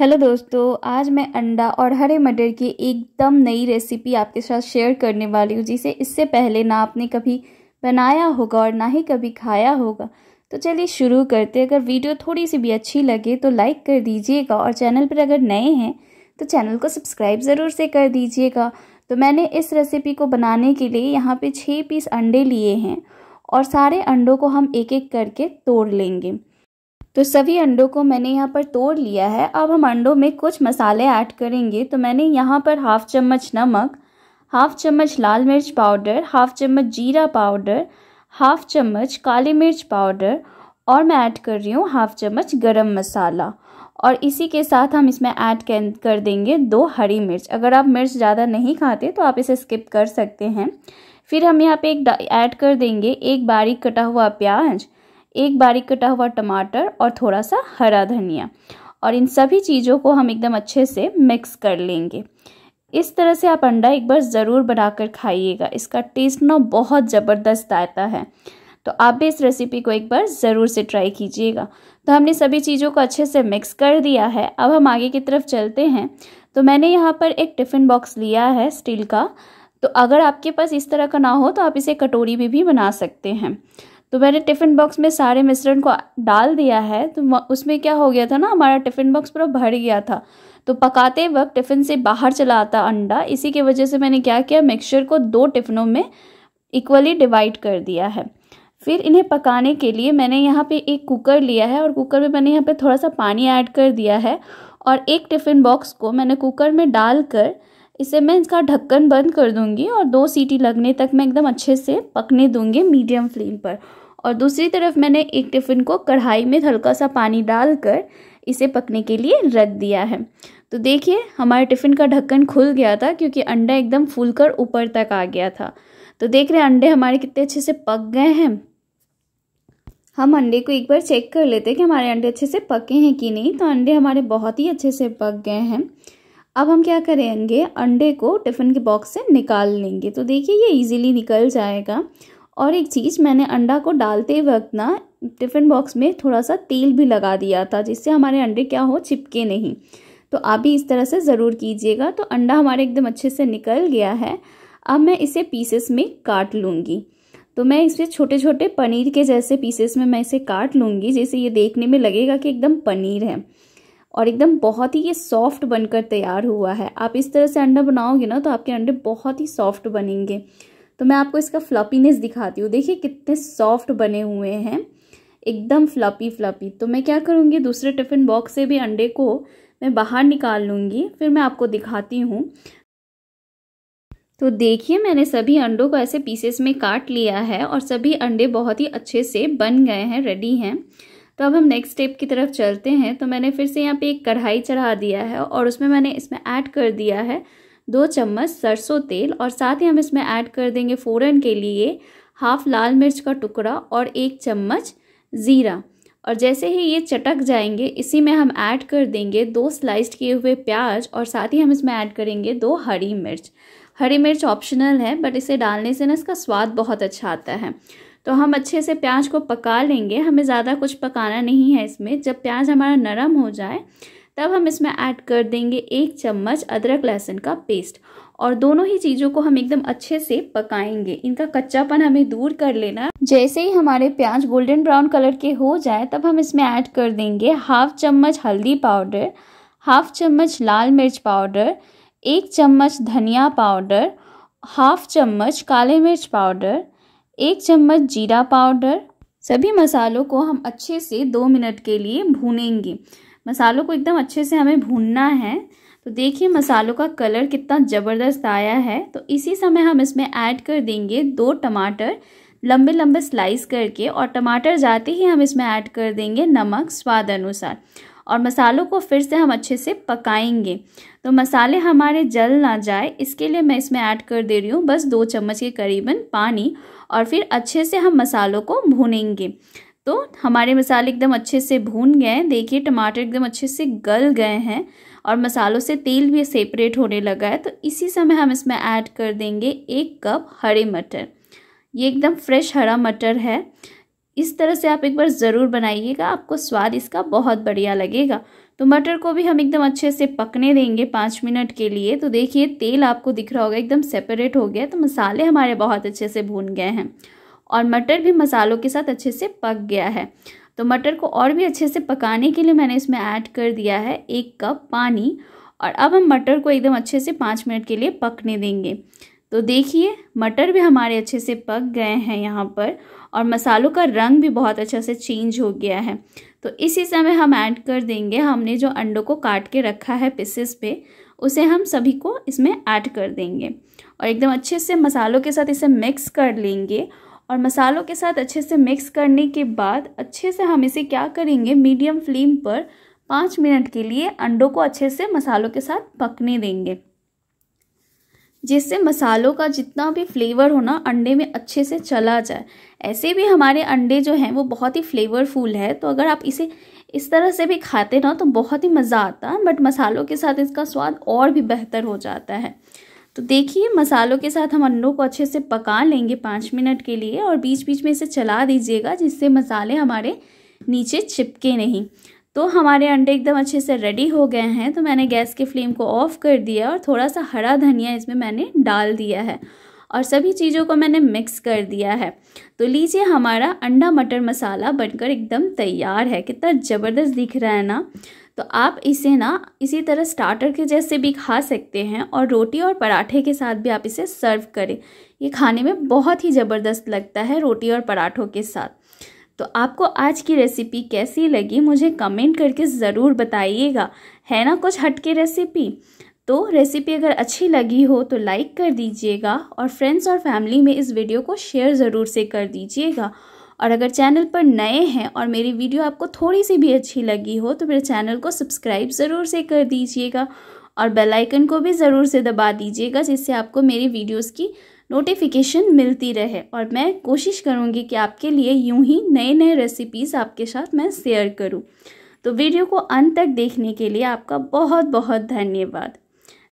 hello दोस्तों आज मैं अंडा और हरे मटर की एकदम नई रेसिपी आपके साथ शेयर करने वाली हूँ जिसे इससे पहले ना आपने कभी बनाया होगा और ना ही कभी खाया होगा तो चलिए शुरू करते अगर वीडियो थोड़ी सी भी अच्छी लगे तो लाइक कर दीजिएगा और चैनल पर अगर नए हैं तो चैनल को सब्सक्राइब ज़रूर से कर दीजिएगा तो मैंने इस रेसिपी को बनाने के लिए यहाँ पर छः पीस अंडे लिए हैं और सारे अंडों को हम एक एक करके तोड़ लेंगे तो सभी अंडों को मैंने यहाँ पर तोड़ लिया है अब हम अंडों में कुछ मसाले ऐड करेंगे तो मैंने यहाँ पर हाफ चम्मच नमक हाफ चम्मच लाल मिर्च पाउडर हाफ चम्मच जीरा पाउडर हाफ चम्मच काली मिर्च पाउडर और मैं ऐड कर रही हूँ हाफ चम्मच गरम मसाला और इसी के साथ हम इसमें ऐड कर देंगे दो हरी मिर्च अगर आप मिर्च ज़्यादा नहीं खाते तो आप इसे स्किप कर सकते हैं फिर हम यहाँ पे एक ऐड कर देंगे एक बारीक कटा हुआ प्याज एक बारीक कटा हुआ टमाटर और थोड़ा सा हरा धनिया और इन सभी चीज़ों को हम एकदम अच्छे से मिक्स कर लेंगे इस तरह से आप अंडा एक बार ज़रूर बनाकर खाइएगा इसका टेस्ट ना बहुत ज़बरदस्त आता है तो आप भी इस रेसिपी को एक बार ज़रूर से ट्राई कीजिएगा तो हमने सभी चीज़ों को अच्छे से मिक्स कर दिया है अब हम आगे की तरफ चलते हैं तो मैंने यहाँ पर एक टिफ़िन बॉक्स लिया है स्टील का तो अगर आपके पास इस तरह का ना हो तो आप इसे कटोरी में भी, भी बना सकते हैं तो मैंने टिफ़िन बॉक्स में सारे मिश्रण को डाल दिया है तो उसमें क्या हो गया था ना हमारा टिफ़िन बॉक्स पूरा भर गया था तो पकाते वक्त टिफ़िन से बाहर चला आता अंडा इसी की वजह से मैंने क्या किया मिक्सचर को दो टिफ़िनों में इक्वली डिवाइड कर दिया है फिर इन्हें पकाने के लिए मैंने यहाँ पे एक कुकर लिया है और कुकर में मैंने यहाँ पे थोड़ा सा पानी ऐड कर दिया है और एक टिफ़िन बॉक्स को मैंने कुकर में डालकर इसे मैं इसका ढक्कन बंद कर दूंगी और दो सीटी लगने तक मैं एकदम अच्छे से पकने दूंगी मीडियम फ्लेम पर और दूसरी तरफ मैंने एक टिफ़िन को कढ़ाई में हल्का सा पानी डालकर इसे पकने के लिए रख दिया है तो देखिए हमारे टिफ़िन का ढक्कन खुल गया था क्योंकि अंडा एकदम फूल कर ऊपर तक आ गया था तो देख रहे हैं अंडे हमारे कितने अच्छे से पक गए हैं हम अंडे को एक बार चेक कर लेते हैं कि हमारे अंडे अच्छे से पके हैं कि नहीं तो अंडे हमारे बहुत ही अच्छे से पक गए हैं अब हम क्या करेंगे अंडे को टिफ़िन के बॉक्स से निकाल लेंगे तो देखिए ये इजीली निकल जाएगा और एक चीज़ मैंने अंडा को डालते वक्त ना टिफ़िन बॉक्स में थोड़ा सा तेल भी लगा दिया था जिससे हमारे अंडे क्या हो चिपके नहीं तो आप भी इस तरह से ज़रूर कीजिएगा तो अंडा हमारे एकदम अच्छे से निकल गया है अब मैं इसे पीसेस में काट लूँगी तो मैं इसे छोटे छोटे पनीर के जैसे पीसेस में मैं इसे काट लूँगी जैसे ये देखने में लगेगा कि एकदम पनीर है और एकदम बहुत ही ये सॉफ्ट बनकर तैयार हुआ है आप इस तरह से अंडा बनाओगे ना तो आपके अंडे बहुत ही सॉफ्ट बनेंगे तो मैं आपको इसका फ्लपीनेस दिखाती हूँ देखिए कितने सॉफ्ट बने हुए हैं एकदम फ्लपी फ्लपी तो मैं क्या करूँगी दूसरे टिफ़िन बॉक्स से भी अंडे को मैं बाहर निकाल लूँगी फिर मैं आपको दिखाती हूँ तो देखिए मैंने सभी अंडों को ऐसे पीसेस में काट लिया है और सभी अंडे बहुत ही अच्छे से बन गए हैं रेडी हैं तो अब हम नेक्स्ट स्टेप की तरफ चलते हैं तो मैंने फिर से यहाँ पे एक कढ़ाई चढ़ा दिया है और उसमें मैंने इसमें ऐड कर दिया है दो चम्मच सरसों तेल और साथ ही हम इसमें ऐड कर देंगे फ़ोरन के लिए हाफ लाल मिर्च का टुकड़ा और एक चम्मच ज़ीरा और जैसे ही ये चटक जाएंगे इसी में हम ऐड कर देंगे दो स्लाइस्ड किए हुए प्याज और साथ ही हम इसमें ऐड करेंगे दो हरी मिर्च हरी मिर्च ऑप्शनल है बट इसे डालने से ना इसका स्वाद बहुत अच्छा आता है तो हम अच्छे से प्याज को पका लेंगे हमें ज़्यादा कुछ पकाना नहीं है इसमें जब प्याज हमारा नरम हो जाए तब हम इसमें ऐड कर देंगे एक चम्मच अदरक लहसुन का पेस्ट और दोनों ही चीज़ों को हम एकदम अच्छे से पकाएंगे इनका कच्चापन हमें दूर कर लेना जैसे ही हमारे प्याज गोल्डन ब्राउन कलर के हो जाए तब हम इसमें ऐड कर देंगे हाफ चम्मच हल्दी पाउडर हाफ चम्मच लाल मिर्च पाउडर एक चम्मच धनिया पाउडर हाफ चम्मच काले मिर्च पाउडर एक चम्मच जीरा पाउडर सभी मसालों को हम अच्छे से दो मिनट के लिए भूनेंगे मसालों को एकदम अच्छे से हमें भूनना है तो देखिए मसालों का कलर कितना ज़बरदस्त आया है तो इसी समय हम इसमें ऐड कर देंगे दो टमाटर लंबे लंबे स्लाइस करके और टमाटर जाते ही हम इसमें ऐड कर देंगे नमक स्वाद अनुसार और मसालों को फिर से हम अच्छे से पकाएंगे तो मसाले हमारे जल ना जाए इसके लिए मैं इसमें ऐड कर दे रही हूँ बस दो चम्मच के करीबन पानी और फिर अच्छे से हम मसालों को भूनेंगे तो हमारे मसाले एकदम अच्छे से भून गए हैं देखिए टमाटर एकदम अच्छे से गल गए हैं और मसालों से तेल भी सेपरेट होने लगा है तो इसी समय हम इसमें ऐड कर देंगे एक कप हरे मटर ये एकदम फ्रेश हरा मटर है इस तरह से आप एक बार ज़रूर बनाइएगा आपको स्वाद इसका बहुत बढ़िया लगेगा तो मटर को भी हम एकदम अच्छे से पकने देंगे पाँच मिनट के लिए तो देखिए तेल आपको दिख रहा होगा एकदम सेपरेट हो गया तो मसाले हमारे बहुत अच्छे से भून गए हैं और मटर भी मसालों के साथ अच्छे से पक गया है तो मटर को और भी अच्छे से पकाने के लिए मैंने इसमें ऐड कर दिया है एक कप पानी और अब हम मटर को एकदम अच्छे से पाँच मिनट के लिए पकने देंगे तो देखिए मटर भी हमारे अच्छे से पक गए हैं यहाँ पर और मसालों का रंग भी बहुत अच्छा से चेंज हो गया है तो इसी समय हम ऐड कर देंगे हमने जो अंडों को काट के रखा है पीसेस पे उसे हम सभी को इसमें ऐड कर देंगे और एकदम अच्छे से मसालों के साथ इसे मिक्स कर लेंगे और मसालों के साथ अच्छे से मिक्स करने के बाद अच्छे से हम इसे क्या करेंगे मीडियम फ्लेम पर पाँच मिनट के लिए अंडों को अच्छे से मसालों के साथ पकने देंगे जिससे मसालों का जितना भी फ्लेवर हो ना अंडे में अच्छे से चला जाए ऐसे भी हमारे अंडे जो हैं वो बहुत ही फ्लेवरफुल है तो अगर आप इसे इस तरह से भी खाते ना तो बहुत ही मज़ा आता है बट मसालों के साथ इसका स्वाद और भी बेहतर हो जाता है तो देखिए मसालों के साथ हम अंडों को अच्छे से पका लेंगे पाँच मिनट के लिए और बीच बीच में इसे चला दीजिएगा जिससे मसाले हमारे नीचे चिपके नहीं तो हमारे अंडे एकदम अच्छे से रेडी हो गए हैं तो मैंने गैस की फ्लेम को ऑफ़ कर दिया और थोड़ा सा हरा धनिया इसमें मैंने डाल दिया है और सभी चीज़ों को मैंने मिक्स कर दिया है तो लीजिए हमारा अंडा मटर मसाला बनकर एकदम तैयार है कितना ज़बरदस्त दिख रहा है ना तो आप इसे ना इसी तरह स्टार्टर के जैसे भी खा सकते हैं और रोटी और पराठे के साथ भी आप इसे सर्व करें ये खाने में बहुत ही ज़बरदस्त लगता है रोटी और पराठों के साथ तो आपको आज की रेसिपी कैसी लगी मुझे कमेंट करके ज़रूर बताइएगा है ना कुछ हटके रेसिपी तो रेसिपी अगर अच्छी लगी हो तो लाइक कर दीजिएगा और फ्रेंड्स और फैमिली में इस वीडियो को शेयर ज़रूर से कर दीजिएगा और अगर चैनल पर नए हैं और मेरी वीडियो आपको थोड़ी सी भी अच्छी लगी हो तो मेरे चैनल को सब्सक्राइब ज़रूर से कर दीजिएगा और बेल आइकन को भी ज़रूर से दबा दीजिएगा जिससे आपको मेरी वीडियोस की नोटिफिकेशन मिलती रहे और मैं कोशिश करूँगी कि आपके लिए यूं ही नए नए रेसिपीज़ आपके साथ मैं शेयर करूँ तो वीडियो को अंत तक देखने के लिए आपका बहुत बहुत धन्यवाद